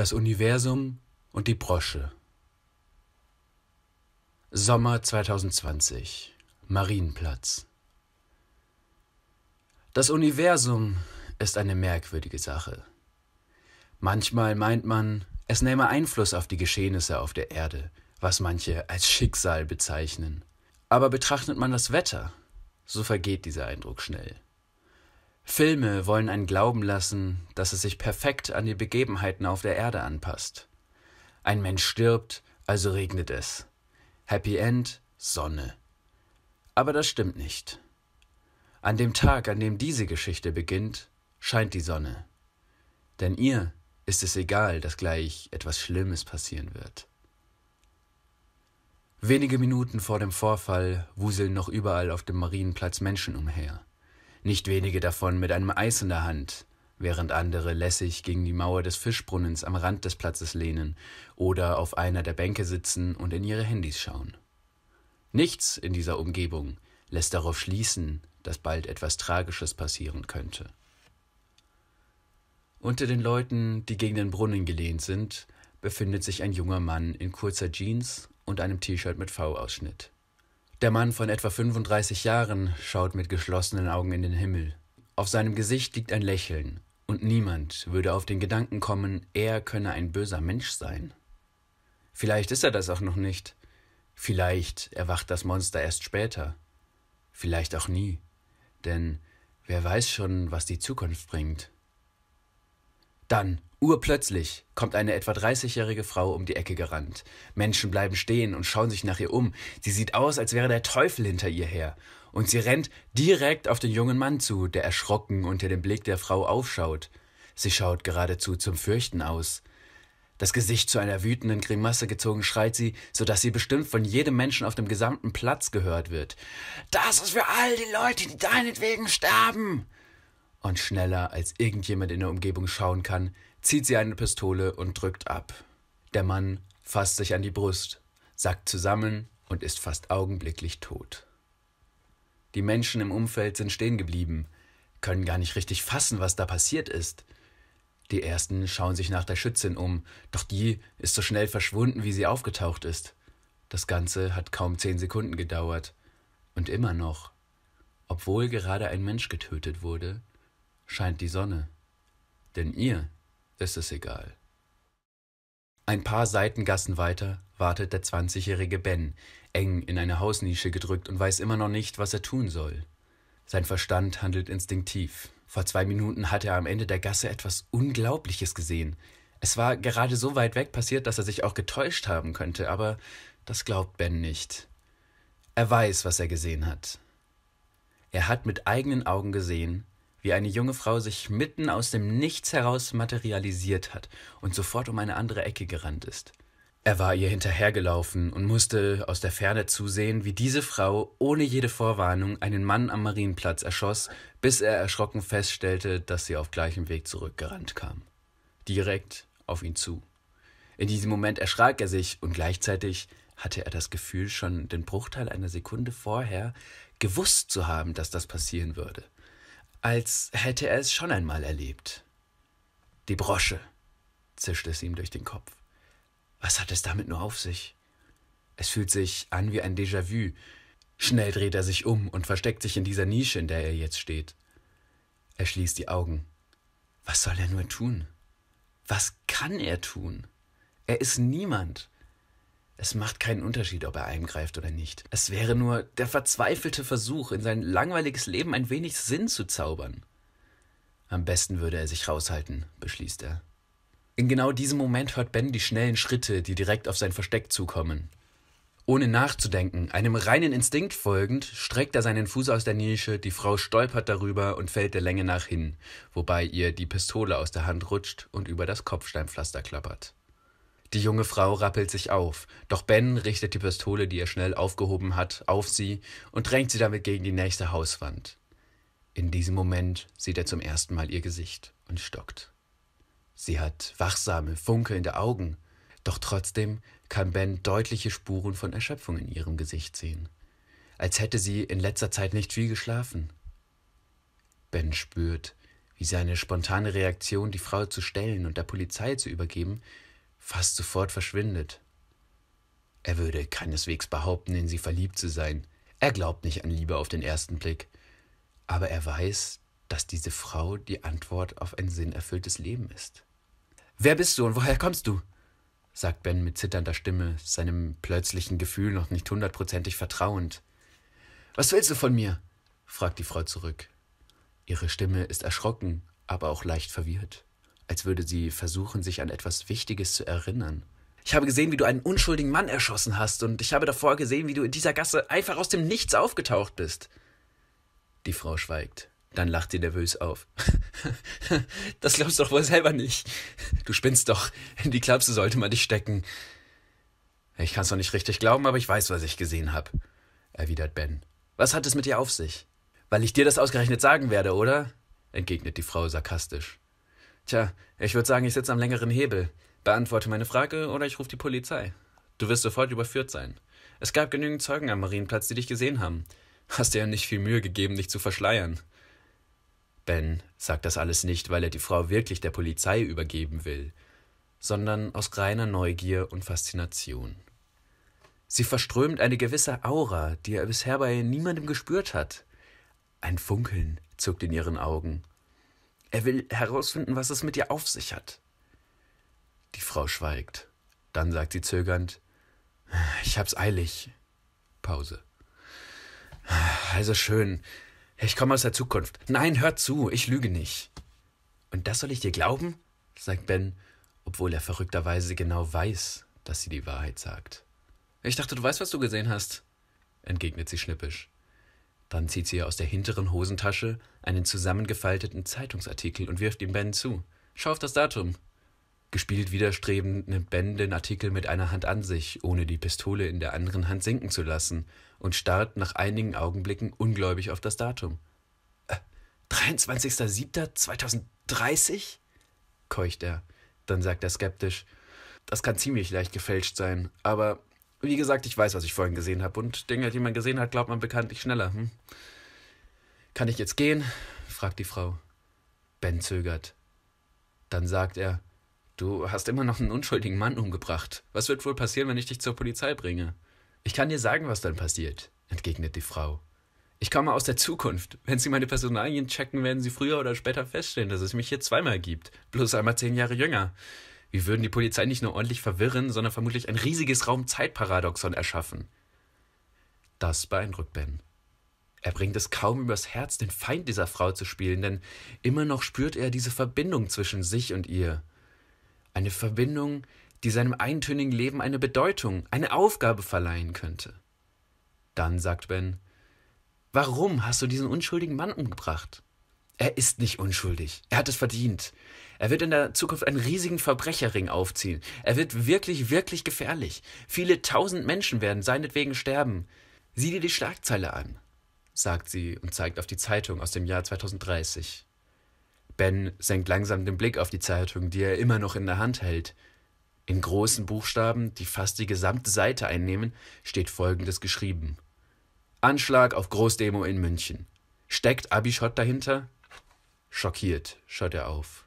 Das Universum und die Brosche. Sommer 2020. Marienplatz. Das Universum ist eine merkwürdige Sache. Manchmal meint man, es nähme Einfluss auf die Geschehnisse auf der Erde, was manche als Schicksal bezeichnen. Aber betrachtet man das Wetter, so vergeht dieser Eindruck schnell. Filme wollen einen glauben lassen, dass es sich perfekt an die Begebenheiten auf der Erde anpasst. Ein Mensch stirbt, also regnet es. Happy End, Sonne. Aber das stimmt nicht. An dem Tag, an dem diese Geschichte beginnt, scheint die Sonne. Denn ihr ist es egal, dass gleich etwas Schlimmes passieren wird. Wenige Minuten vor dem Vorfall wuseln noch überall auf dem Marienplatz Menschen umher nicht wenige davon mit einem Eis in der Hand, während andere lässig gegen die Mauer des Fischbrunnens am Rand des Platzes lehnen oder auf einer der Bänke sitzen und in ihre Handys schauen. Nichts in dieser Umgebung lässt darauf schließen, dass bald etwas Tragisches passieren könnte. Unter den Leuten, die gegen den Brunnen gelehnt sind, befindet sich ein junger Mann in kurzer Jeans und einem T-Shirt mit V-Ausschnitt. Der Mann von etwa 35 Jahren schaut mit geschlossenen Augen in den Himmel. Auf seinem Gesicht liegt ein Lächeln, und niemand würde auf den Gedanken kommen, er könne ein böser Mensch sein. Vielleicht ist er das auch noch nicht. Vielleicht erwacht das Monster erst später. Vielleicht auch nie. Denn wer weiß schon, was die Zukunft bringt. Dann Urplötzlich kommt eine etwa 30-jährige Frau um die Ecke gerannt. Menschen bleiben stehen und schauen sich nach ihr um. Sie sieht aus, als wäre der Teufel hinter ihr her. Und sie rennt direkt auf den jungen Mann zu, der erschrocken unter dem Blick der Frau aufschaut. Sie schaut geradezu zum Fürchten aus. Das Gesicht zu einer wütenden Grimasse gezogen schreit sie, so dass sie bestimmt von jedem Menschen auf dem gesamten Platz gehört wird. Das ist für all die Leute, die deinetwegen sterben! Und schneller, als irgendjemand in der Umgebung schauen kann, zieht sie eine Pistole und drückt ab. Der Mann fasst sich an die Brust, sackt zusammen und ist fast augenblicklich tot. Die Menschen im Umfeld sind stehen geblieben, können gar nicht richtig fassen, was da passiert ist. Die ersten schauen sich nach der Schützin um, doch die ist so schnell verschwunden, wie sie aufgetaucht ist. Das Ganze hat kaum zehn Sekunden gedauert. Und immer noch, obwohl gerade ein Mensch getötet wurde, scheint die Sonne. Denn ihr ist es egal. Ein paar Seitengassen weiter wartet der 20-jährige Ben, eng in eine Hausnische gedrückt und weiß immer noch nicht, was er tun soll. Sein Verstand handelt instinktiv. Vor zwei Minuten hat er am Ende der Gasse etwas Unglaubliches gesehen. Es war gerade so weit weg passiert, dass er sich auch getäuscht haben könnte, aber das glaubt Ben nicht. Er weiß, was er gesehen hat. Er hat mit eigenen Augen gesehen, wie eine junge Frau sich mitten aus dem Nichts heraus materialisiert hat und sofort um eine andere Ecke gerannt ist. Er war ihr hinterhergelaufen und musste aus der Ferne zusehen, wie diese Frau ohne jede Vorwarnung einen Mann am Marienplatz erschoss, bis er erschrocken feststellte, dass sie auf gleichem Weg zurückgerannt kam. Direkt auf ihn zu. In diesem Moment erschrak er sich und gleichzeitig hatte er das Gefühl, schon den Bruchteil einer Sekunde vorher gewusst zu haben, dass das passieren würde als hätte er es schon einmal erlebt. Die Brosche, zischte es ihm durch den Kopf. Was hat es damit nur auf sich? Es fühlt sich an wie ein Déjà-vu. Schnell dreht er sich um und versteckt sich in dieser Nische, in der er jetzt steht. Er schließt die Augen. Was soll er nur tun? Was kann er tun? Er ist niemand. Es macht keinen Unterschied, ob er eingreift oder nicht. Es wäre nur der verzweifelte Versuch, in sein langweiliges Leben ein wenig Sinn zu zaubern. Am besten würde er sich raushalten, beschließt er. In genau diesem Moment hört Ben die schnellen Schritte, die direkt auf sein Versteck zukommen. Ohne nachzudenken, einem reinen Instinkt folgend, streckt er seinen Fuß aus der Nische, die Frau stolpert darüber und fällt der Länge nach hin, wobei ihr die Pistole aus der Hand rutscht und über das Kopfsteinpflaster klappert. Die junge Frau rappelt sich auf, doch Ben richtet die Pistole, die er schnell aufgehoben hat, auf sie und drängt sie damit gegen die nächste Hauswand. In diesem Moment sieht er zum ersten Mal ihr Gesicht und stockt. Sie hat wachsame, funkelnde Augen, doch trotzdem kann Ben deutliche Spuren von Erschöpfung in ihrem Gesicht sehen, als hätte sie in letzter Zeit nicht viel geschlafen. Ben spürt, wie seine spontane Reaktion, die Frau zu stellen und der Polizei zu übergeben, fast sofort verschwindet. Er würde keineswegs behaupten, in sie verliebt zu sein. Er glaubt nicht an Liebe auf den ersten Blick. Aber er weiß, dass diese Frau die Antwort auf ein sinnerfülltes Leben ist. Wer bist du und woher kommst du? sagt Ben mit zitternder Stimme, seinem plötzlichen Gefühl noch nicht hundertprozentig vertrauend. Was willst du von mir? fragt die Frau zurück. Ihre Stimme ist erschrocken, aber auch leicht verwirrt als würde sie versuchen, sich an etwas Wichtiges zu erinnern. Ich habe gesehen, wie du einen unschuldigen Mann erschossen hast, und ich habe davor gesehen, wie du in dieser Gasse einfach aus dem Nichts aufgetaucht bist. Die Frau schweigt. Dann lacht sie nervös auf. das glaubst du doch wohl selber nicht. Du spinnst doch. In die Klapse sollte man dich stecken. Ich kann's doch nicht richtig glauben, aber ich weiß, was ich gesehen habe, erwidert Ben. Was hat es mit dir auf sich? Weil ich dir das ausgerechnet sagen werde, oder? entgegnet die Frau sarkastisch. Tja, ich würde sagen, ich sitze am längeren Hebel. Beantworte meine Frage oder ich rufe die Polizei. Du wirst sofort überführt sein. Es gab genügend Zeugen am Marienplatz, die dich gesehen haben. Hast dir ja nicht viel Mühe gegeben, dich zu verschleiern. Ben sagt das alles nicht, weil er die Frau wirklich der Polizei übergeben will, sondern aus reiner Neugier und Faszination. Sie verströmt eine gewisse Aura, die er bisher bei niemandem gespürt hat. Ein Funkeln zuckt in ihren Augen. Er will herausfinden, was es mit dir auf sich hat. Die Frau schweigt. Dann sagt sie zögernd: Ich hab's eilig. Pause. Also schön. Ich komme aus der Zukunft. Nein, hör zu, ich lüge nicht. Und das soll ich dir glauben? sagt Ben, obwohl er verrückterweise genau weiß, dass sie die Wahrheit sagt. Ich dachte, du weißt, was du gesehen hast, entgegnet sie schnippisch. Dann zieht sie aus der hinteren Hosentasche einen zusammengefalteten Zeitungsartikel und wirft ihm Ben zu. Schau auf das Datum. Gespielt widerstrebend nimmt Ben den Artikel mit einer Hand an sich, ohne die Pistole in der anderen Hand sinken zu lassen, und starrt nach einigen Augenblicken ungläubig auf das Datum. Äh, 23.07.2030? keucht er. Dann sagt er skeptisch. Das kann ziemlich leicht gefälscht sein, aber wie gesagt, ich weiß, was ich vorhin gesehen habe, und Dinge, die man gesehen hat, glaubt man bekanntlich schneller. Hm? Kann ich jetzt gehen? fragt die Frau. Ben zögert. Dann sagt er, Du hast immer noch einen unschuldigen Mann umgebracht. Was wird wohl passieren, wenn ich dich zur Polizei bringe? Ich kann dir sagen, was dann passiert, entgegnet die Frau. Ich komme aus der Zukunft. Wenn Sie meine Personalien checken, werden Sie früher oder später feststellen, dass es mich hier zweimal gibt. Bloß einmal zehn Jahre jünger. Wir würden die Polizei nicht nur ordentlich verwirren, sondern vermutlich ein riesiges Raum-Zeit-Paradoxon erschaffen. Das beeindruckt Ben. Er bringt es kaum übers Herz, den Feind dieser Frau zu spielen, denn immer noch spürt er diese Verbindung zwischen sich und ihr. Eine Verbindung, die seinem eintönigen Leben eine Bedeutung, eine Aufgabe verleihen könnte. Dann sagt Ben, Warum hast du diesen unschuldigen Mann umgebracht? Er ist nicht unschuldig. Er hat es verdient. Er wird in der Zukunft einen riesigen Verbrecherring aufziehen. Er wird wirklich, wirklich gefährlich. Viele tausend Menschen werden seinetwegen sterben. Sieh dir die Schlagzeile an sagt sie und zeigt auf die Zeitung aus dem Jahr 2030. Ben senkt langsam den Blick auf die Zeitung, die er immer noch in der Hand hält. In großen Buchstaben, die fast die gesamte Seite einnehmen, steht Folgendes geschrieben. Anschlag auf Großdemo in München. Steckt Abishot dahinter? Schockiert schaut er auf.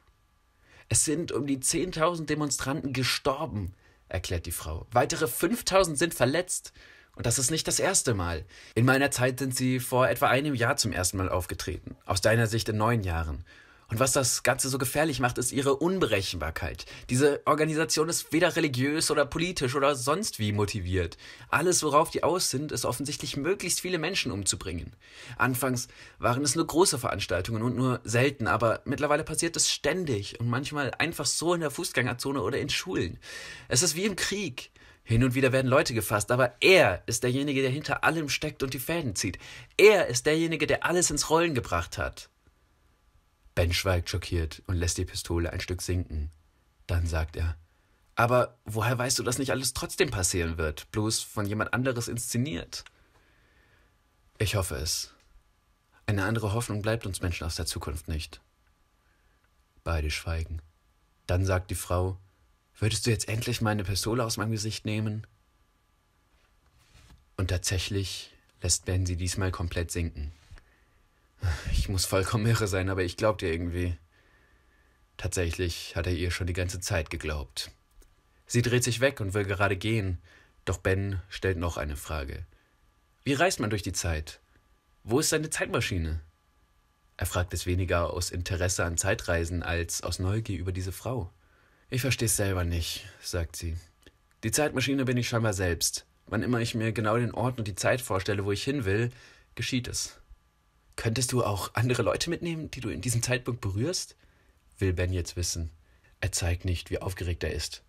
Es sind um die 10.000 Demonstranten gestorben, erklärt die Frau. Weitere 5.000 sind verletzt. Und das ist nicht das erste Mal. In meiner Zeit sind sie vor etwa einem Jahr zum ersten Mal aufgetreten. Aus deiner Sicht in neun Jahren. Und was das Ganze so gefährlich macht, ist ihre Unberechenbarkeit. Diese Organisation ist weder religiös oder politisch oder sonst wie motiviert. Alles, worauf die aus sind, ist offensichtlich möglichst viele Menschen umzubringen. Anfangs waren es nur große Veranstaltungen und nur selten, aber mittlerweile passiert es ständig und manchmal einfach so in der Fußgängerzone oder in Schulen. Es ist wie im Krieg. Hin und wieder werden Leute gefasst, aber er ist derjenige, der hinter allem steckt und die Fäden zieht. Er ist derjenige, der alles ins Rollen gebracht hat. Ben schweigt schockiert und lässt die Pistole ein Stück sinken. Dann sagt er: Aber woher weißt du, dass nicht alles trotzdem passieren wird, bloß von jemand anderes inszeniert? Ich hoffe es. Eine andere Hoffnung bleibt uns Menschen aus der Zukunft nicht. Beide schweigen. Dann sagt die Frau: Würdest du jetzt endlich meine Pistole aus meinem Gesicht nehmen? Und tatsächlich lässt Ben sie diesmal komplett sinken. Ich muss vollkommen irre sein, aber ich glaub dir irgendwie. Tatsächlich hat er ihr schon die ganze Zeit geglaubt. Sie dreht sich weg und will gerade gehen, doch Ben stellt noch eine Frage. Wie reist man durch die Zeit? Wo ist seine Zeitmaschine? Er fragt es weniger aus Interesse an Zeitreisen als aus Neugier über diese Frau. Ich verstehe es selber nicht, sagt sie. Die Zeitmaschine bin ich scheinbar selbst. Wann immer ich mir genau den Ort und die Zeit vorstelle, wo ich hin will, geschieht es. Könntest du auch andere Leute mitnehmen, die du in diesem Zeitpunkt berührst? will Ben jetzt wissen. Er zeigt nicht, wie aufgeregt er ist.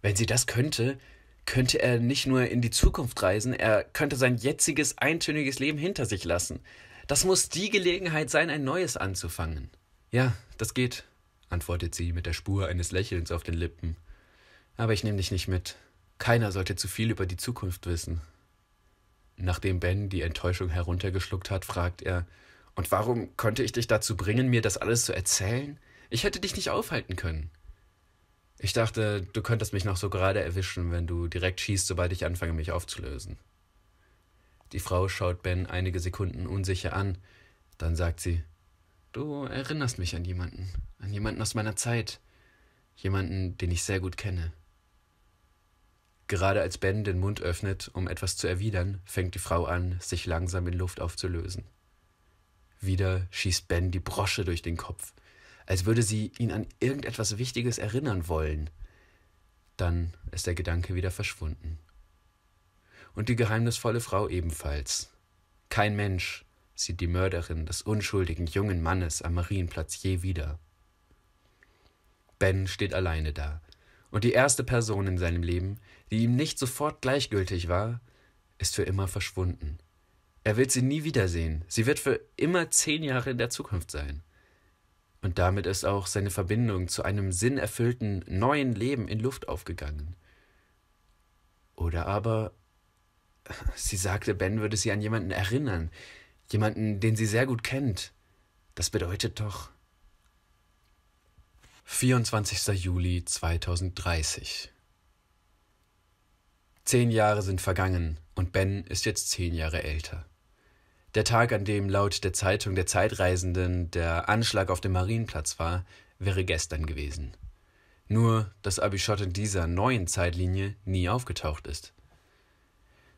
Wenn sie das könnte, könnte er nicht nur in die Zukunft reisen, er könnte sein jetziges eintöniges Leben hinter sich lassen. Das muss die Gelegenheit sein, ein neues anzufangen. Ja, das geht, antwortet sie mit der Spur eines Lächelns auf den Lippen. Aber ich nehme dich nicht mit. Keiner sollte zu viel über die Zukunft wissen. Nachdem Ben die Enttäuschung heruntergeschluckt hat, fragt er Und warum konnte ich dich dazu bringen, mir das alles zu erzählen? Ich hätte dich nicht aufhalten können. Ich dachte, du könntest mich noch so gerade erwischen, wenn du direkt schießt, sobald ich anfange, mich aufzulösen. Die Frau schaut Ben einige Sekunden unsicher an, dann sagt sie Du erinnerst mich an jemanden, an jemanden aus meiner Zeit, jemanden, den ich sehr gut kenne. Gerade als Ben den Mund öffnet, um etwas zu erwidern, fängt die Frau an, sich langsam in Luft aufzulösen. Wieder schießt Ben die Brosche durch den Kopf, als würde sie ihn an irgendetwas Wichtiges erinnern wollen. Dann ist der Gedanke wieder verschwunden. Und die geheimnisvolle Frau ebenfalls. Kein Mensch, sie die Mörderin des unschuldigen jungen Mannes am Marienplatz je wieder. Ben steht alleine da, und die erste Person in seinem Leben, die ihm nicht sofort gleichgültig war, ist für immer verschwunden. Er will sie nie wiedersehen, sie wird für immer zehn Jahre in der Zukunft sein. Und damit ist auch seine Verbindung zu einem sinnerfüllten neuen Leben in Luft aufgegangen. Oder aber, sie sagte, Ben würde sie an jemanden erinnern, jemanden, den sie sehr gut kennt. Das bedeutet doch. 24. Juli 2030 Zehn Jahre sind vergangen und Ben ist jetzt zehn Jahre älter. Der Tag, an dem laut der Zeitung der Zeitreisenden der Anschlag auf dem Marienplatz war, wäre gestern gewesen. Nur, dass Abishot in dieser neuen Zeitlinie nie aufgetaucht ist.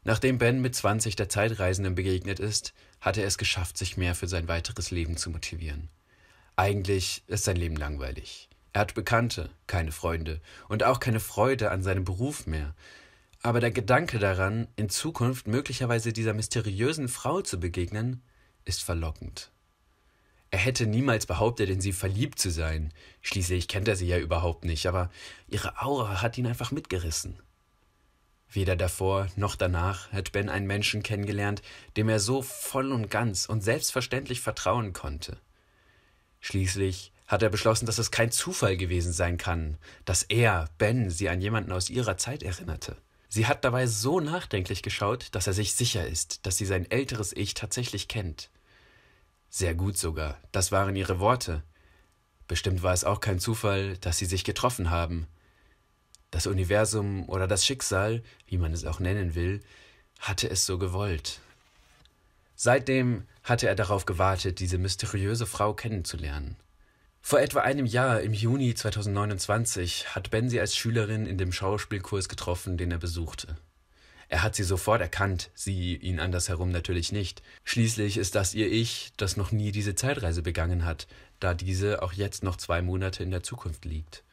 Nachdem Ben mit 20 der Zeitreisenden begegnet ist, hat er es geschafft, sich mehr für sein weiteres Leben zu motivieren. Eigentlich ist sein Leben langweilig. Er hat Bekannte, keine Freunde und auch keine Freude an seinem Beruf mehr. Aber der Gedanke daran, in Zukunft möglicherweise dieser mysteriösen Frau zu begegnen, ist verlockend. Er hätte niemals behauptet, in sie verliebt zu sein. Schließlich kennt er sie ja überhaupt nicht, aber ihre Aura hat ihn einfach mitgerissen. Weder davor noch danach hat Ben einen Menschen kennengelernt, dem er so voll und ganz und selbstverständlich vertrauen konnte. Schließlich hat er beschlossen, dass es kein Zufall gewesen sein kann, dass er, Ben, sie an jemanden aus ihrer Zeit erinnerte. Sie hat dabei so nachdenklich geschaut, dass er sich sicher ist, dass sie sein älteres Ich tatsächlich kennt. Sehr gut sogar, das waren ihre Worte. Bestimmt war es auch kein Zufall, dass sie sich getroffen haben, das Universum oder das Schicksal, wie man es auch nennen will, hatte es so gewollt. Seitdem hatte er darauf gewartet, diese mysteriöse Frau kennenzulernen. Vor etwa einem Jahr, im Juni 2029, hat Ben sie als Schülerin in dem Schauspielkurs getroffen, den er besuchte. Er hat sie sofort erkannt, sie ihn andersherum natürlich nicht. Schließlich ist das ihr Ich, das noch nie diese Zeitreise begangen hat, da diese auch jetzt noch zwei Monate in der Zukunft liegt.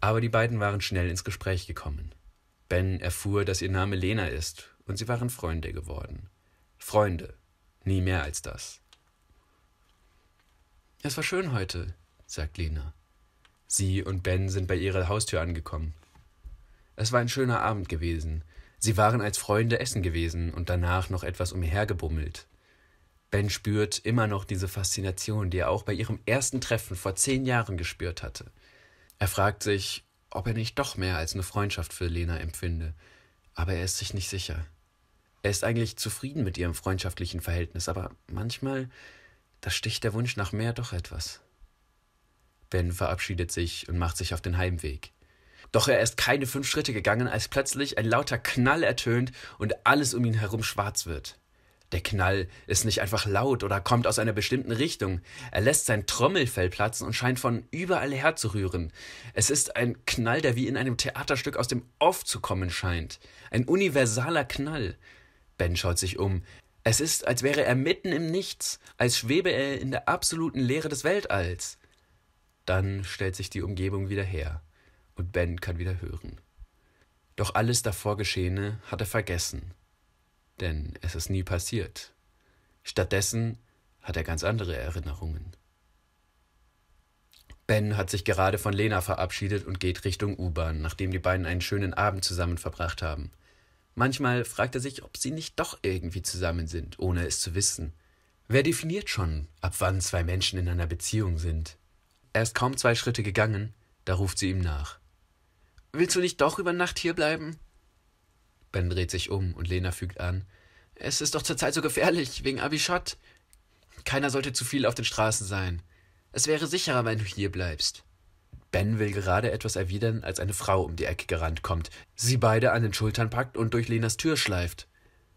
Aber die beiden waren schnell ins Gespräch gekommen. Ben erfuhr, dass ihr Name Lena ist, und sie waren Freunde geworden. Freunde, nie mehr als das. Es war schön heute, sagt Lena. Sie und Ben sind bei ihrer Haustür angekommen. Es war ein schöner Abend gewesen. Sie waren als Freunde essen gewesen und danach noch etwas umhergebummelt. Ben spürt immer noch diese Faszination, die er auch bei ihrem ersten Treffen vor zehn Jahren gespürt hatte. Er fragt sich, ob er nicht doch mehr als eine Freundschaft für Lena empfinde, aber er ist sich nicht sicher. Er ist eigentlich zufrieden mit ihrem freundschaftlichen Verhältnis, aber manchmal, da sticht der Wunsch nach mehr doch etwas. Ben verabschiedet sich und macht sich auf den Heimweg. Doch er ist keine fünf Schritte gegangen, als plötzlich ein lauter Knall ertönt und alles um ihn herum schwarz wird. Der Knall ist nicht einfach laut oder kommt aus einer bestimmten Richtung. Er lässt sein Trommelfell platzen und scheint von überall her zu rühren. Es ist ein Knall, der wie in einem Theaterstück aus dem Off zu kommen scheint. Ein universaler Knall. Ben schaut sich um. Es ist, als wäre er mitten im Nichts, als schwebe er in der absoluten Leere des Weltalls. Dann stellt sich die Umgebung wieder her und Ben kann wieder hören. Doch alles davor Geschehene hat er vergessen denn es ist nie passiert. Stattdessen hat er ganz andere Erinnerungen. Ben hat sich gerade von Lena verabschiedet und geht Richtung U-Bahn, nachdem die beiden einen schönen Abend zusammen verbracht haben. Manchmal fragt er sich, ob sie nicht doch irgendwie zusammen sind, ohne es zu wissen. Wer definiert schon, ab wann zwei Menschen in einer Beziehung sind? Er ist kaum zwei Schritte gegangen, da ruft sie ihm nach. Willst du nicht doch über Nacht hierbleiben? bleiben? Ben dreht sich um und Lena fügt an. Es ist doch zurzeit so gefährlich, wegen Abishot. Keiner sollte zu viel auf den Straßen sein. Es wäre sicherer, wenn du hier bleibst. Ben will gerade etwas erwidern, als eine Frau um die Ecke gerannt kommt, sie beide an den Schultern packt und durch Lenas Tür schleift.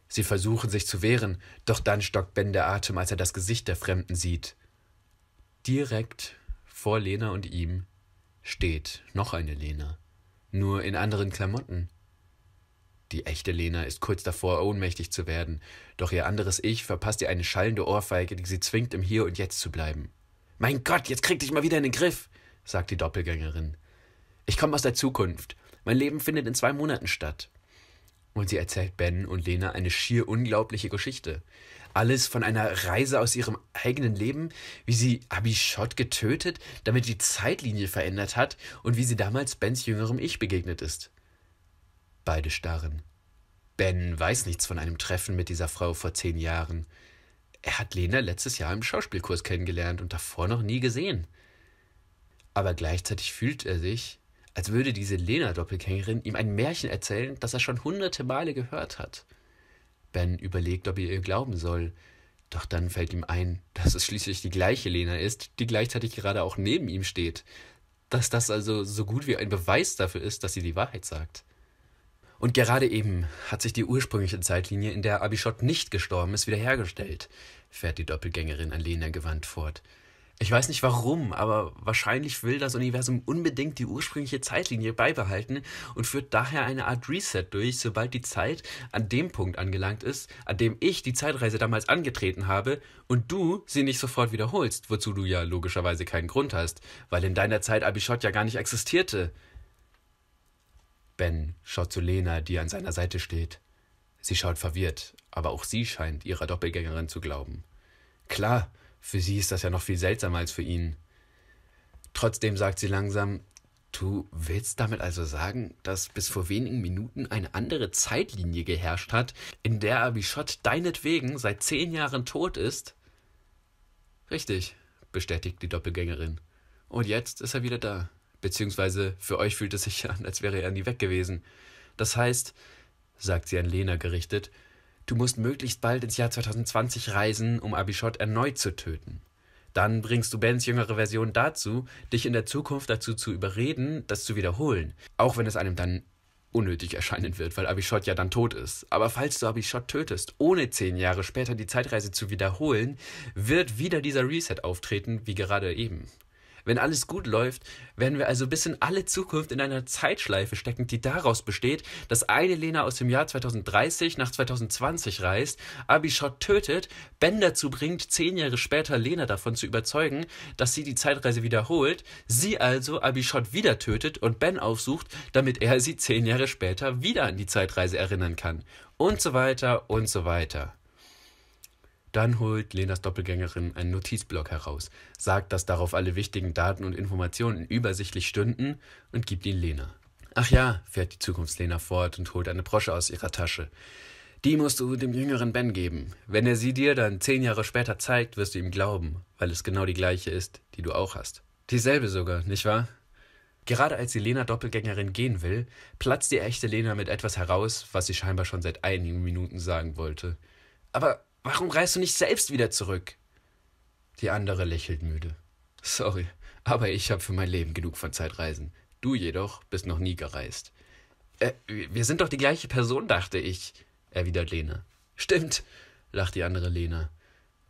Sie versuchen sich zu wehren, doch dann stockt Ben der Atem, als er das Gesicht der Fremden sieht. Direkt vor Lena und ihm steht noch eine Lena, nur in anderen Klamotten. Die echte Lena ist kurz davor, ohnmächtig zu werden, doch ihr anderes Ich verpasst ihr eine schallende Ohrfeige, die sie zwingt, im Hier und Jetzt zu bleiben. Mein Gott, jetzt krieg dich mal wieder in den Griff, sagt die Doppelgängerin. Ich komme aus der Zukunft. Mein Leben findet in zwei Monaten statt. Und sie erzählt Ben und Lena eine schier unglaubliche Geschichte. Alles von einer Reise aus ihrem eigenen Leben, wie sie Abishot getötet, damit die Zeitlinie verändert hat und wie sie damals Bens jüngerem Ich begegnet ist. Beide starren. Ben weiß nichts von einem Treffen mit dieser Frau vor zehn Jahren. Er hat Lena letztes Jahr im Schauspielkurs kennengelernt und davor noch nie gesehen. Aber gleichzeitig fühlt er sich, als würde diese Lena-Doppelgängerin ihm ein Märchen erzählen, das er schon hunderte Male gehört hat. Ben überlegt, ob er ihr glauben soll, doch dann fällt ihm ein, dass es schließlich die gleiche Lena ist, die gleichzeitig gerade auch neben ihm steht, dass das also so gut wie ein Beweis dafür ist, dass sie die Wahrheit sagt. Und gerade eben hat sich die ursprüngliche Zeitlinie, in der Abishot nicht gestorben ist, wiederhergestellt, fährt die Doppelgängerin an Lena gewandt fort. Ich weiß nicht warum, aber wahrscheinlich will das Universum unbedingt die ursprüngliche Zeitlinie beibehalten und führt daher eine Art Reset durch, sobald die Zeit an dem Punkt angelangt ist, an dem ich die Zeitreise damals angetreten habe und du sie nicht sofort wiederholst, wozu du ja logischerweise keinen Grund hast, weil in deiner Zeit Abishot ja gar nicht existierte. Ben schaut zu Lena, die an seiner Seite steht. Sie schaut verwirrt, aber auch sie scheint ihrer Doppelgängerin zu glauben. Klar, für sie ist das ja noch viel seltsamer als für ihn. Trotzdem sagt sie langsam, du willst damit also sagen, dass bis vor wenigen Minuten eine andere Zeitlinie geherrscht hat, in der Abishot deinetwegen seit zehn Jahren tot ist? Richtig, bestätigt die Doppelgängerin. Und jetzt ist er wieder da beziehungsweise für euch fühlt es sich an, als wäre er nie weg gewesen. Das heißt, sagt sie an Lena gerichtet, du musst möglichst bald ins Jahr 2020 reisen, um Abishot erneut zu töten. Dann bringst du Bens jüngere Version dazu, dich in der Zukunft dazu zu überreden, das zu wiederholen, auch wenn es einem dann unnötig erscheinen wird, weil Abishot ja dann tot ist. Aber falls du Abishot tötest, ohne zehn Jahre später die Zeitreise zu wiederholen, wird wieder dieser Reset auftreten, wie gerade eben. Wenn alles gut läuft, werden wir also bis in alle Zukunft in einer Zeitschleife stecken, die daraus besteht, dass eine Lena aus dem Jahr 2030 nach 2020 reist, Abishot tötet, Ben dazu bringt, zehn Jahre später Lena davon zu überzeugen, dass sie die Zeitreise wiederholt, sie also Abishot wieder tötet und Ben aufsucht, damit er sie zehn Jahre später wieder an die Zeitreise erinnern kann. Und so weiter und so weiter. Dann holt Lenas Doppelgängerin einen Notizblock heraus, sagt, dass darauf alle wichtigen Daten und Informationen übersichtlich stünden und gibt ihn Lena. Ach ja, fährt die Zukunftslena fort und holt eine Brosche aus ihrer Tasche. Die musst du dem jüngeren Ben geben. Wenn er sie dir dann zehn Jahre später zeigt, wirst du ihm glauben, weil es genau die gleiche ist, die du auch hast. Dieselbe sogar, nicht wahr? Gerade als die Lena Doppelgängerin gehen will, platzt die echte Lena mit etwas heraus, was sie scheinbar schon seit einigen Minuten sagen wollte. Aber Warum reist du nicht selbst wieder zurück? Die andere lächelt müde. Sorry, aber ich habe für mein Leben genug von Zeitreisen. Du jedoch bist noch nie gereist. Äh, wir sind doch die gleiche Person, dachte ich, erwidert Lena. Stimmt, lacht die andere Lena.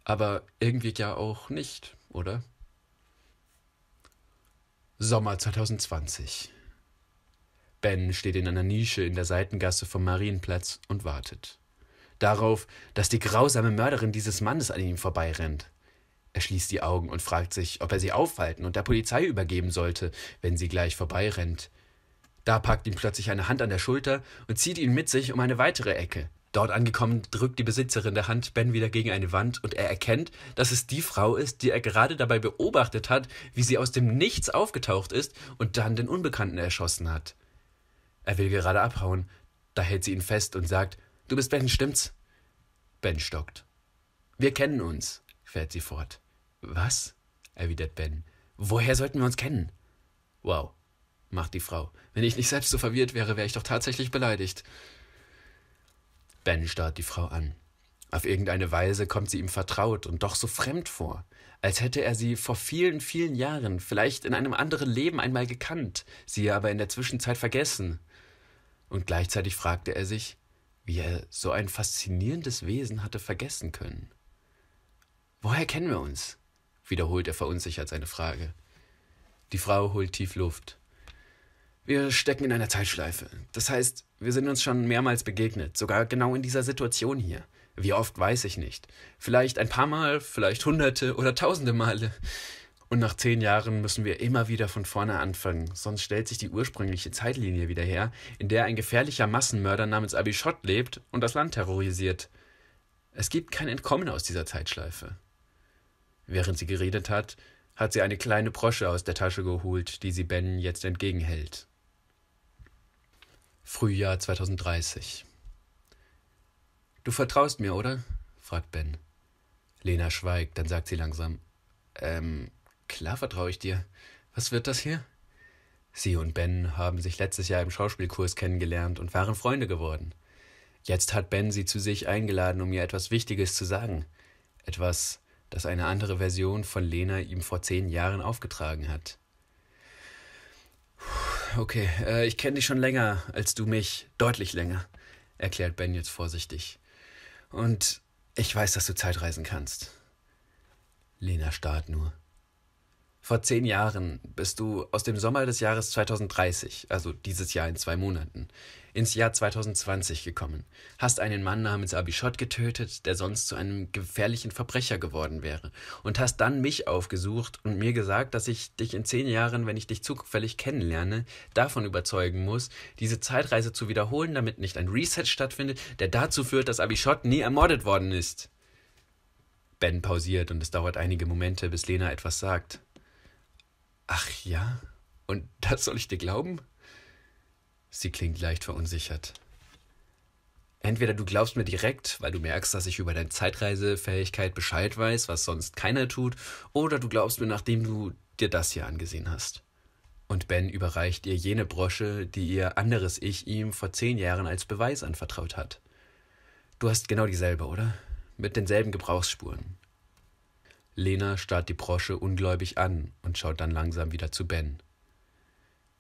Aber irgendwie ja auch nicht, oder? Sommer 2020. Ben steht in einer Nische in der Seitengasse vom Marienplatz und wartet darauf, dass die grausame Mörderin dieses Mannes an ihm vorbeirennt. Er schließt die Augen und fragt sich, ob er sie aufhalten und der Polizei übergeben sollte, wenn sie gleich vorbeirennt. Da packt ihn plötzlich eine Hand an der Schulter und zieht ihn mit sich um eine weitere Ecke. Dort angekommen drückt die Besitzerin der Hand Ben wieder gegen eine Wand und er erkennt, dass es die Frau ist, die er gerade dabei beobachtet hat, wie sie aus dem Nichts aufgetaucht ist und dann den Unbekannten erschossen hat. Er will gerade abhauen, da hält sie ihn fest und sagt, Du bist Ben, stimmt's? Ben stockt. Wir kennen uns, fährt sie fort. Was? erwidert Ben. Woher sollten wir uns kennen? Wow, macht die Frau. Wenn ich nicht selbst so verwirrt wäre, wäre ich doch tatsächlich beleidigt. Ben starrt die Frau an. Auf irgendeine Weise kommt sie ihm vertraut und doch so fremd vor, als hätte er sie vor vielen, vielen Jahren, vielleicht in einem anderen Leben einmal gekannt, sie aber in der Zwischenzeit vergessen. Und gleichzeitig fragte er sich, wie er so ein faszinierendes Wesen hatte vergessen können. Woher kennen wir uns? wiederholt er verunsichert seine Frage. Die Frau holt tief Luft. Wir stecken in einer Zeitschleife. Das heißt, wir sind uns schon mehrmals begegnet, sogar genau in dieser Situation hier. Wie oft weiß ich nicht. Vielleicht ein paar Mal, vielleicht hunderte oder tausende Male. Und nach zehn Jahren müssen wir immer wieder von vorne anfangen, sonst stellt sich die ursprüngliche Zeitlinie wieder her, in der ein gefährlicher Massenmörder namens Abishot lebt und das Land terrorisiert. Es gibt kein Entkommen aus dieser Zeitschleife. Während sie geredet hat, hat sie eine kleine Brosche aus der Tasche geholt, die sie Ben jetzt entgegenhält. Frühjahr 2030 Du vertraust mir, oder? fragt Ben. Lena schweigt, dann sagt sie langsam: Ähm, Klar vertraue ich dir. Was wird das hier? Sie und Ben haben sich letztes Jahr im Schauspielkurs kennengelernt und waren Freunde geworden. Jetzt hat Ben sie zu sich eingeladen, um ihr etwas Wichtiges zu sagen. Etwas, das eine andere Version von Lena ihm vor zehn Jahren aufgetragen hat. Okay, äh, ich kenne dich schon länger als du mich, deutlich länger, erklärt Ben jetzt vorsichtig. Und ich weiß, dass du Zeitreisen kannst. Lena starrt nur. Vor zehn Jahren bist du aus dem Sommer des Jahres 2030, also dieses Jahr in zwei Monaten, ins Jahr 2020 gekommen, hast einen Mann namens Abishot getötet, der sonst zu einem gefährlichen Verbrecher geworden wäre, und hast dann mich aufgesucht und mir gesagt, dass ich dich in zehn Jahren, wenn ich dich zufällig kennenlerne, davon überzeugen muss, diese Zeitreise zu wiederholen, damit nicht ein Reset stattfindet, der dazu führt, dass Abishot nie ermordet worden ist. Ben pausiert und es dauert einige Momente, bis Lena etwas sagt. Ach ja, und das soll ich dir glauben? Sie klingt leicht verunsichert. Entweder du glaubst mir direkt, weil du merkst, dass ich über deine Zeitreisefähigkeit Bescheid weiß, was sonst keiner tut, oder du glaubst mir, nachdem du dir das hier angesehen hast. Und Ben überreicht ihr jene Brosche, die ihr anderes Ich ihm vor zehn Jahren als Beweis anvertraut hat. Du hast genau dieselbe, oder? Mit denselben Gebrauchsspuren. Lena starrt die Brosche ungläubig an und schaut dann langsam wieder zu Ben.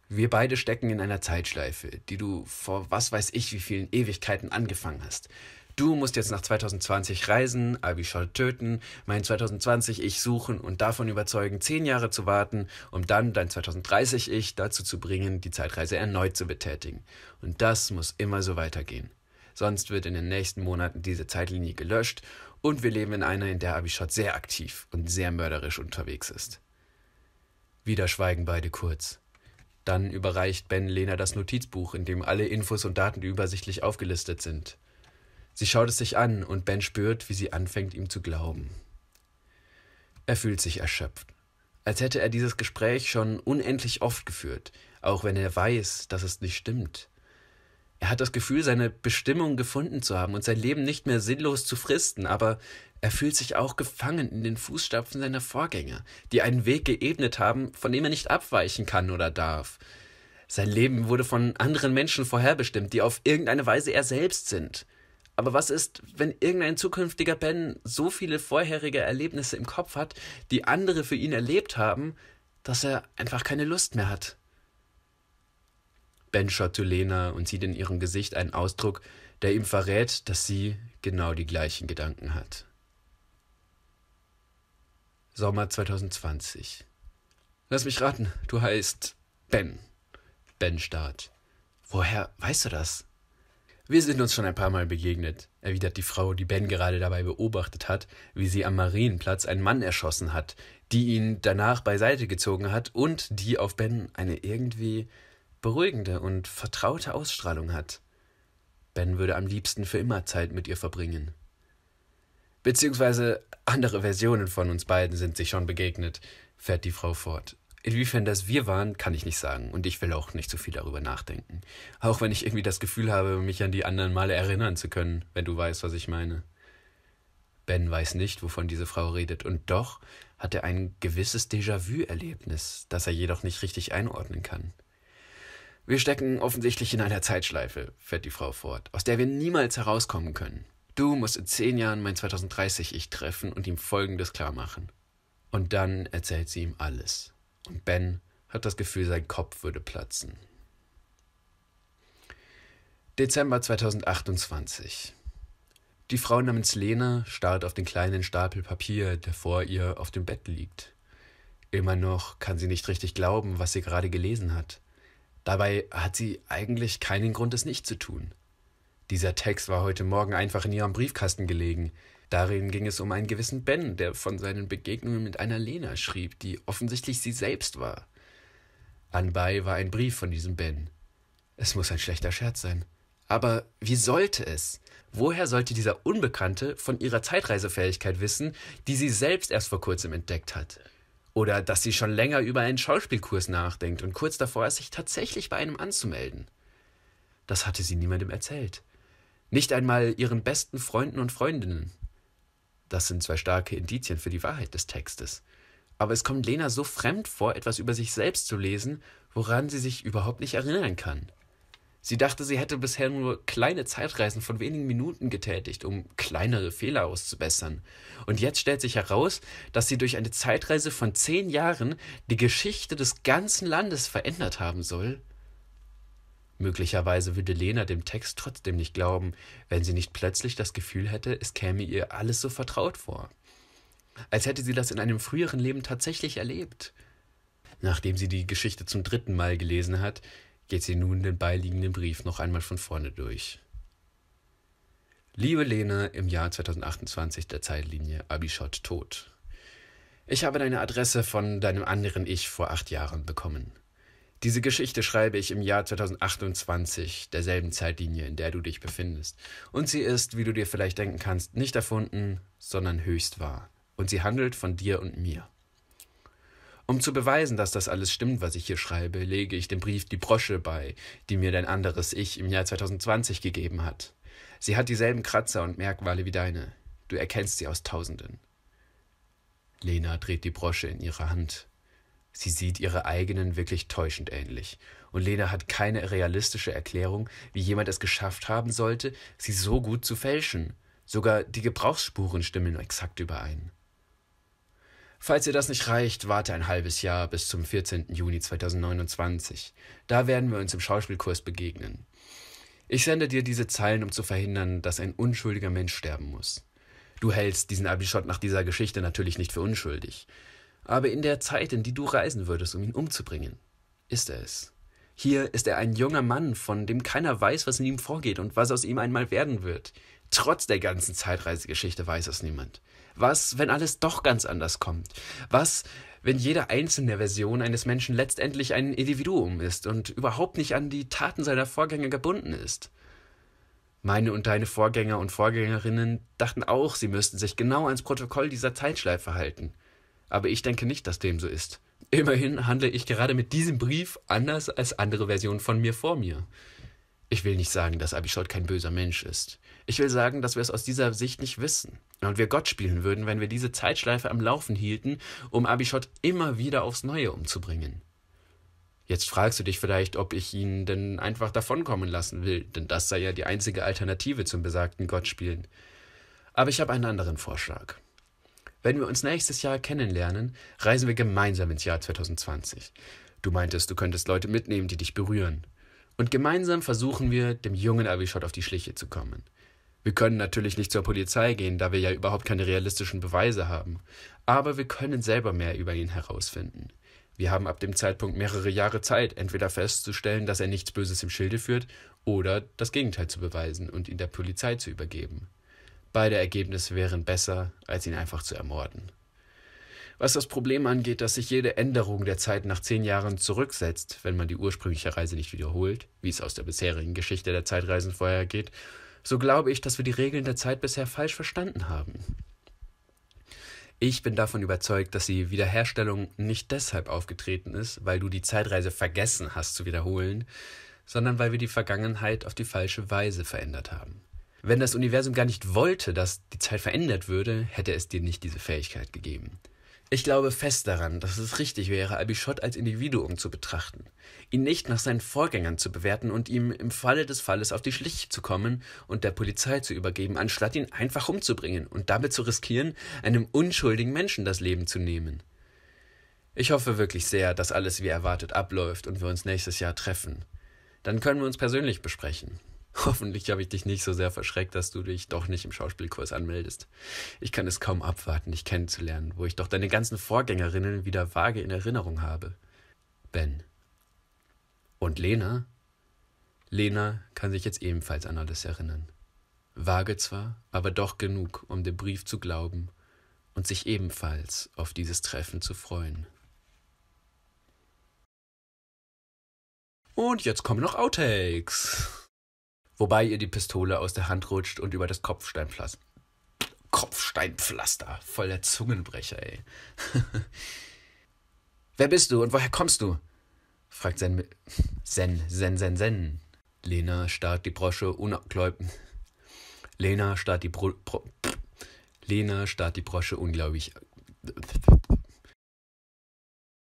Wir beide stecken in einer Zeitschleife, die du vor was weiß ich wie vielen Ewigkeiten angefangen hast. Du musst jetzt nach 2020 reisen, Abi töten, mein 2020 Ich suchen und davon überzeugen, zehn Jahre zu warten, um dann dein 2030 Ich dazu zu bringen, die Zeitreise erneut zu betätigen. Und das muss immer so weitergehen. Sonst wird in den nächsten Monaten diese Zeitlinie gelöscht und wir leben in einer, in der Abishot sehr aktiv und sehr mörderisch unterwegs ist. Wieder schweigen beide kurz. Dann überreicht Ben Lena das Notizbuch, in dem alle Infos und Daten übersichtlich aufgelistet sind. Sie schaut es sich an und Ben spürt, wie sie anfängt, ihm zu glauben. Er fühlt sich erschöpft, als hätte er dieses Gespräch schon unendlich oft geführt, auch wenn er weiß, dass es nicht stimmt. Er hat das Gefühl, seine Bestimmung gefunden zu haben und sein Leben nicht mehr sinnlos zu fristen, aber er fühlt sich auch gefangen in den Fußstapfen seiner Vorgänger, die einen Weg geebnet haben, von dem er nicht abweichen kann oder darf. Sein Leben wurde von anderen Menschen vorherbestimmt, die auf irgendeine Weise er selbst sind. Aber was ist, wenn irgendein zukünftiger Ben so viele vorherige Erlebnisse im Kopf hat, die andere für ihn erlebt haben, dass er einfach keine Lust mehr hat? Ben schaut zu Lena und sieht in ihrem Gesicht einen Ausdruck, der ihm verrät, dass sie genau die gleichen Gedanken hat. Sommer 2020. Lass mich raten, du heißt Ben. Ben starrt. Woher weißt du das? Wir sind uns schon ein paar Mal begegnet, erwidert die Frau, die Ben gerade dabei beobachtet hat, wie sie am Marienplatz einen Mann erschossen hat, die ihn danach beiseite gezogen hat und die auf Ben eine irgendwie beruhigende und vertraute Ausstrahlung hat. Ben würde am liebsten für immer Zeit mit ihr verbringen. Beziehungsweise andere Versionen von uns beiden sind sich schon begegnet, fährt die Frau fort. Inwiefern das wir waren, kann ich nicht sagen und ich will auch nicht zu so viel darüber nachdenken. Auch wenn ich irgendwie das Gefühl habe, mich an die anderen Male erinnern zu können, wenn du weißt, was ich meine. Ben weiß nicht, wovon diese Frau redet und doch hat er ein gewisses Déjà-vu-Erlebnis, das er jedoch nicht richtig einordnen kann. Wir stecken offensichtlich in einer Zeitschleife, fährt die Frau fort, aus der wir niemals herauskommen können. Du musst in zehn Jahren mein 2030 Ich treffen und ihm Folgendes klar machen. Und dann erzählt sie ihm alles. Und Ben hat das Gefühl, sein Kopf würde platzen. Dezember 2028. Die Frau namens Lena starrt auf den kleinen Stapel Papier, der vor ihr auf dem Bett liegt. Immer noch kann sie nicht richtig glauben, was sie gerade gelesen hat. Dabei hat sie eigentlich keinen Grund, es nicht zu tun. Dieser Text war heute Morgen einfach in ihrem Briefkasten gelegen. Darin ging es um einen gewissen Ben, der von seinen Begegnungen mit einer Lena schrieb, die offensichtlich sie selbst war. Anbei war ein Brief von diesem Ben. Es muss ein schlechter Scherz sein. Aber wie sollte es? Woher sollte dieser Unbekannte von ihrer Zeitreisefähigkeit wissen, die sie selbst erst vor kurzem entdeckt hat? Oder dass sie schon länger über einen Schauspielkurs nachdenkt und kurz davor ist, sich tatsächlich bei einem anzumelden. Das hatte sie niemandem erzählt. Nicht einmal ihren besten Freunden und Freundinnen. Das sind zwei starke Indizien für die Wahrheit des Textes. Aber es kommt Lena so fremd vor, etwas über sich selbst zu lesen, woran sie sich überhaupt nicht erinnern kann. Sie dachte, sie hätte bisher nur kleine Zeitreisen von wenigen Minuten getätigt, um kleinere Fehler auszubessern. Und jetzt stellt sich heraus, dass sie durch eine Zeitreise von zehn Jahren die Geschichte des ganzen Landes verändert haben soll. Möglicherweise würde Lena dem Text trotzdem nicht glauben, wenn sie nicht plötzlich das Gefühl hätte, es käme ihr alles so vertraut vor. Als hätte sie das in einem früheren Leben tatsächlich erlebt. Nachdem sie die Geschichte zum dritten Mal gelesen hat, geht sie nun den beiliegenden Brief noch einmal von vorne durch. Liebe Lene, im Jahr 2028 der Zeitlinie Abishot tot. Ich habe deine Adresse von deinem anderen Ich vor acht Jahren bekommen. Diese Geschichte schreibe ich im Jahr 2028, derselben Zeitlinie, in der du dich befindest. Und sie ist, wie du dir vielleicht denken kannst, nicht erfunden, sondern höchst wahr. Und sie handelt von dir und mir. Um zu beweisen, dass das alles stimmt, was ich hier schreibe, lege ich dem Brief die Brosche bei, die mir dein anderes Ich im Jahr 2020 gegeben hat. Sie hat dieselben Kratzer und Merkmale wie deine. Du erkennst sie aus Tausenden. Lena dreht die Brosche in ihre Hand. Sie sieht ihre eigenen wirklich täuschend ähnlich. Und Lena hat keine realistische Erklärung, wie jemand es geschafft haben sollte, sie so gut zu fälschen. Sogar die Gebrauchsspuren stimmen exakt überein. Falls dir das nicht reicht, warte ein halbes Jahr bis zum 14. Juni 2029. Da werden wir uns im Schauspielkurs begegnen. Ich sende dir diese Zeilen, um zu verhindern, dass ein unschuldiger Mensch sterben muss. Du hältst diesen Abishot nach dieser Geschichte natürlich nicht für unschuldig. Aber in der Zeit, in die du reisen würdest, um ihn umzubringen, ist er es. Hier ist er ein junger Mann, von dem keiner weiß, was in ihm vorgeht und was aus ihm einmal werden wird. Trotz der ganzen Zeitreisegeschichte weiß es niemand. Was, wenn alles doch ganz anders kommt? Was, wenn jede einzelne Version eines Menschen letztendlich ein Individuum ist und überhaupt nicht an die Taten seiner Vorgänger gebunden ist? Meine und deine Vorgänger und Vorgängerinnen dachten auch, sie müssten sich genau ans Protokoll dieser Zeitschleife halten. Aber ich denke nicht, dass dem so ist. Immerhin handle ich gerade mit diesem Brief anders als andere Versionen von mir vor mir. Ich will nicht sagen, dass Abishot kein böser Mensch ist. Ich will sagen, dass wir es aus dieser Sicht nicht wissen und wir Gott spielen würden, wenn wir diese Zeitschleife am Laufen hielten, um Abishot immer wieder aufs Neue umzubringen. Jetzt fragst du dich vielleicht, ob ich ihn denn einfach davonkommen lassen will, denn das sei ja die einzige Alternative zum besagten Gottspielen. Aber ich habe einen anderen Vorschlag. Wenn wir uns nächstes Jahr kennenlernen, reisen wir gemeinsam ins Jahr 2020. Du meintest, du könntest Leute mitnehmen, die dich berühren. Und gemeinsam versuchen wir, dem jungen Abishot auf die Schliche zu kommen. Wir können natürlich nicht zur Polizei gehen, da wir ja überhaupt keine realistischen Beweise haben. Aber wir können selber mehr über ihn herausfinden. Wir haben ab dem Zeitpunkt mehrere Jahre Zeit, entweder festzustellen, dass er nichts Böses im Schilde führt, oder das Gegenteil zu beweisen und ihn der Polizei zu übergeben. Beide Ergebnisse wären besser, als ihn einfach zu ermorden. Was das Problem angeht, dass sich jede Änderung der Zeit nach zehn Jahren zurücksetzt, wenn man die ursprüngliche Reise nicht wiederholt, wie es aus der bisherigen Geschichte der Zeitreisen vorhergeht, so glaube ich, dass wir die Regeln der Zeit bisher falsch verstanden haben. Ich bin davon überzeugt, dass die Wiederherstellung nicht deshalb aufgetreten ist, weil du die Zeitreise vergessen hast zu wiederholen, sondern weil wir die Vergangenheit auf die falsche Weise verändert haben. Wenn das Universum gar nicht wollte, dass die Zeit verändert würde, hätte es dir nicht diese Fähigkeit gegeben. Ich glaube fest daran, dass es richtig wäre, Albischott als Individuum zu betrachten, ihn nicht nach seinen Vorgängern zu bewerten und ihm im Falle des Falles auf die Schliche zu kommen und der Polizei zu übergeben, anstatt ihn einfach umzubringen und damit zu riskieren, einem unschuldigen Menschen das Leben zu nehmen. Ich hoffe wirklich sehr, dass alles wie erwartet abläuft und wir uns nächstes Jahr treffen. Dann können wir uns persönlich besprechen. Hoffentlich habe ich dich nicht so sehr verschreckt, dass du dich doch nicht im Schauspielkurs anmeldest. Ich kann es kaum abwarten, dich kennenzulernen, wo ich doch deine ganzen Vorgängerinnen wieder vage in Erinnerung habe. Ben. Und Lena? Lena kann sich jetzt ebenfalls an alles erinnern. Vage zwar, aber doch genug, um dem Brief zu glauben und sich ebenfalls auf dieses Treffen zu freuen. Und jetzt kommen noch Outtakes wobei ihr die Pistole aus der Hand rutscht und über das Kopfsteinpflaster. Kopfsteinpflaster, voller Zungenbrecher, ey. Wer bist du und woher kommst du? fragt Sen. Sen, Sen, Sen, Sen. Lena starrt die Brosche ungläubig. Lena starrt die Bro Bro Lena starrt die Brosche unglaublich.